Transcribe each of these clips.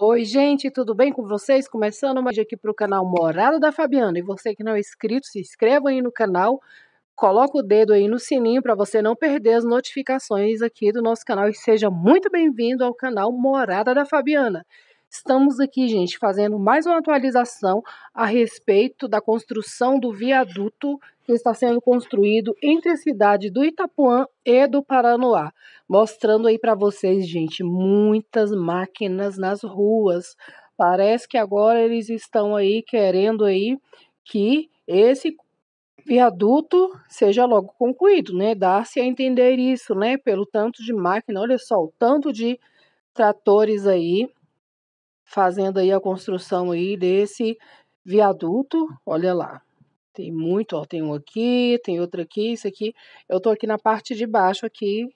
Oi, gente, tudo bem com vocês? Começando mais aqui para o canal Morada da Fabiana. E você que não é inscrito, se inscreva aí no canal, coloca o dedo aí no sininho para você não perder as notificações aqui do nosso canal e seja muito bem-vindo ao canal Morada da Fabiana. Estamos aqui, gente, fazendo mais uma atualização a respeito da construção do viaduto que está sendo construído entre a cidade do Itapuã e do Paranoá, mostrando aí para vocês, gente, muitas máquinas nas ruas. Parece que agora eles estão aí querendo aí que esse viaduto seja logo concluído, né? Dá-se a entender isso, né? Pelo tanto de máquina, olha só, o tanto de tratores aí fazendo aí a construção aí desse viaduto, olha lá. Tem muito, ó, tem um aqui, tem outro aqui, isso aqui. Eu tô aqui na parte de baixo aqui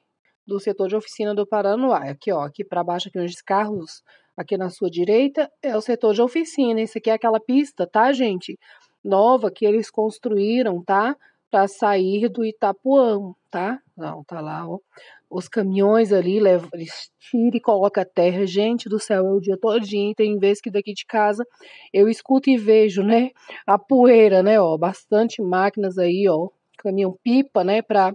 do setor de oficina do Paranoá. Aqui, ó, aqui para baixo aqui uns carros, aqui na sua direita é o setor de oficina. Isso aqui é aquela pista, tá, gente? Nova que eles construíram, tá? Para sair do Itapuã, tá? Não, tá lá, ó. Os caminhões ali, leva eles tiram e colocam a terra. Gente do céu, é o dia todinho. Tem vez que daqui de casa eu escuto e vejo, né? A poeira, né, ó. Bastante máquinas aí, ó. Caminhão pipa, né, pra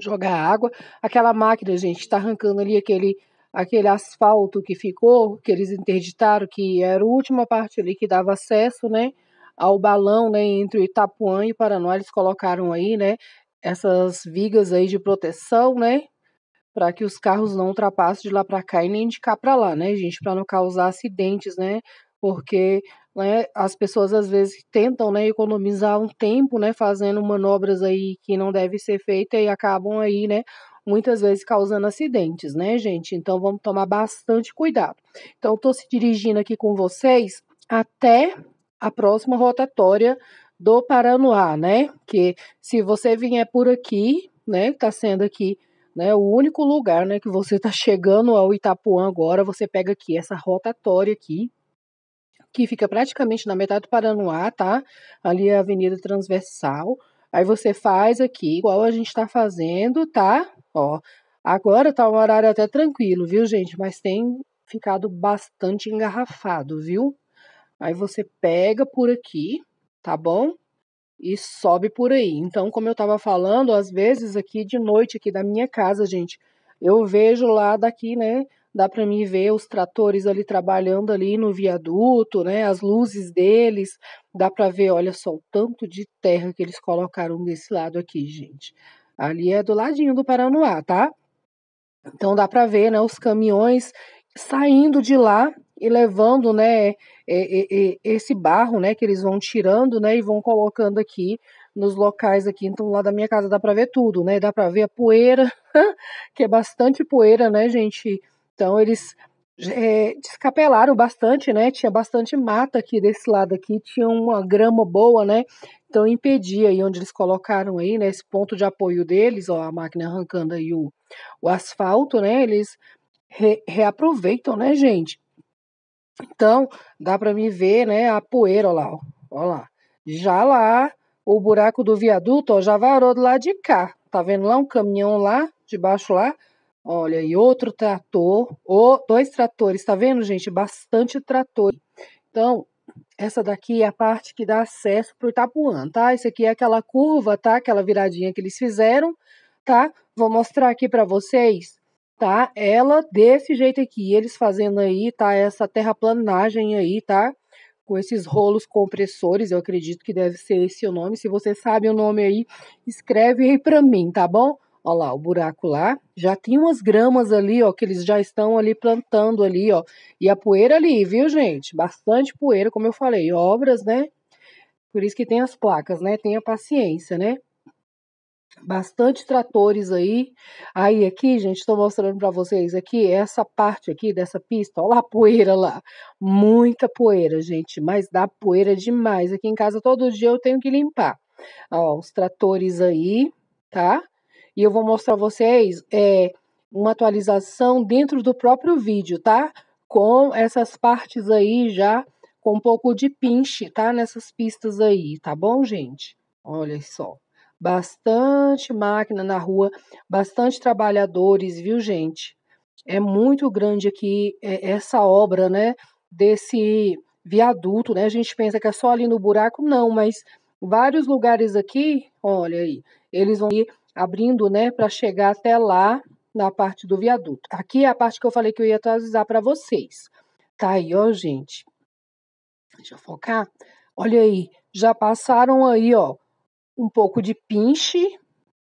jogar água. Aquela máquina, gente, tá arrancando ali aquele aquele asfalto que ficou, que eles interditaram, que era a última parte ali que dava acesso, né? ao balão, né, entre o Itapuã e o Paraná, eles colocaram aí, né, essas vigas aí de proteção, né? Para que os carros não ultrapassem de lá para cá e nem de cá para lá, né, gente? Para não causar acidentes, né? Porque né, as pessoas às vezes tentam né, economizar um tempo, né? Fazendo manobras aí que não deve ser feita e acabam aí, né? muitas vezes causando acidentes, né, gente? Então vamos tomar bastante cuidado. Então estou se dirigindo aqui com vocês até a próxima rotatória do Paranoá, né? Que se você vier por aqui, né, tá sendo aqui, né, o único lugar, né, que você tá chegando ao Itapuã agora, você pega aqui essa rotatória aqui, que fica praticamente na metade do Paranoá, tá? Ali é a Avenida Transversal. Aí você faz aqui, igual a gente tá fazendo, tá? Ó, agora tá um horário até tranquilo, viu, gente? Mas tem ficado bastante engarrafado, viu? Aí você pega por aqui, tá bom? E sobe por aí. Então, como eu estava falando, às vezes aqui de noite, aqui da minha casa, gente, eu vejo lá daqui, né? Dá para mim ver os tratores ali trabalhando ali no viaduto, né? As luzes deles, dá para ver, olha só o tanto de terra que eles colocaram desse lado aqui, gente. Ali é do ladinho do Paranoá, tá? Então dá para ver, né, os caminhões saindo de lá e levando né, esse barro né, que eles vão tirando né, e vão colocando aqui nos locais aqui. Então, lá da minha casa dá para ver tudo, né? Dá para ver a poeira, que é bastante poeira, né, gente? Então, eles é, descapelaram bastante, né? Tinha bastante mata aqui desse lado aqui, tinha uma grama boa, né? Então, impedia aí onde eles colocaram aí, né? Esse ponto de apoio deles, ó, a máquina arrancando aí o, o asfalto, né? Eles re, reaproveitam, né, gente? Então, dá para me ver, né, a poeira ó lá, ó, ó lá. Já lá, o buraco do viaduto, ó, já varou do lado de cá. Tá vendo lá um caminhão lá, debaixo lá? Olha, e outro trator, ou dois tratores, tá vendo, gente? Bastante trator. Então, essa daqui é a parte que dá acesso para o Itapuã, tá? Isso aqui é aquela curva, tá? Aquela viradinha que eles fizeram, tá? Vou mostrar aqui para vocês tá? Ela desse jeito aqui, eles fazendo aí, tá? Essa terraplanagem aí, tá? Com esses rolos compressores, eu acredito que deve ser esse o nome. Se você sabe o nome aí, escreve aí pra mim, tá bom? Ó lá, o buraco lá. Já tem umas gramas ali, ó, que eles já estão ali plantando ali, ó. E a poeira ali, viu, gente? Bastante poeira, como eu falei. Obras, né? Por isso que tem as placas, né? Tenha paciência, né? bastante tratores aí. Aí aqui, gente, estou mostrando para vocês aqui essa parte aqui dessa pista, olha lá a poeira lá, muita poeira, gente, mas dá poeira demais. Aqui em casa todo dia eu tenho que limpar. Ó, os tratores aí, tá? E eu vou mostrar vocês é uma atualização dentro do próprio vídeo, tá? Com essas partes aí já com um pouco de pinche, tá? Nessas pistas aí, tá bom, gente? Olha só bastante máquina na rua, bastante trabalhadores, viu, gente? É muito grande aqui é, essa obra, né? Desse viaduto, né? A gente pensa que é só ali no buraco, não, mas vários lugares aqui, olha aí, eles vão ir abrindo, né, para chegar até lá na parte do viaduto. Aqui é a parte que eu falei que eu ia atualizar para vocês. Tá aí, ó, gente. Deixa eu focar. Olha aí, já passaram aí, ó, um pouco de pinche,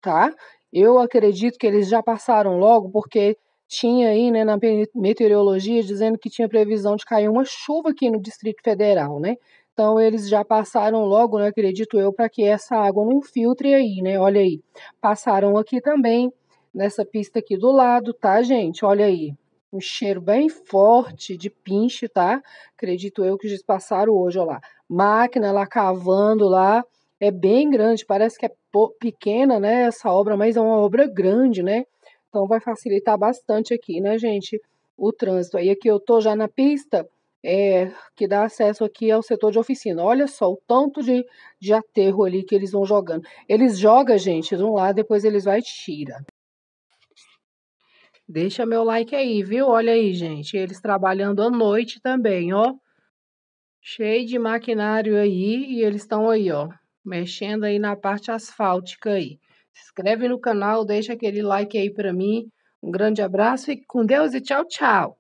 tá? Eu acredito que eles já passaram logo, porque tinha aí né, na meteorologia dizendo que tinha previsão de cair uma chuva aqui no Distrito Federal, né? Então eles já passaram logo, né, acredito eu, para que essa água não filtre aí, né? Olha aí. Passaram aqui também, nessa pista aqui do lado, tá, gente? Olha aí. Um cheiro bem forte de pinche, tá? Acredito eu que eles passaram hoje, olha lá. Máquina lá cavando lá é bem grande, parece que é pequena, né, essa obra, mas é uma obra grande, né? Então vai facilitar bastante aqui, né, gente, o trânsito. Aí aqui eu tô já na pista é, que dá acesso aqui ao setor de oficina. Olha só o tanto de, de aterro ali que eles vão jogando. Eles jogam, gente, de um lado, depois eles vai e tira. Deixa meu like aí, viu? Olha aí, gente, eles trabalhando à noite também, ó. Cheio de maquinário aí e eles estão aí, ó, mexendo aí na parte asfáltica aí. Se inscreve no canal, deixa aquele like aí para mim. Um grande abraço, e com Deus e tchau, tchau.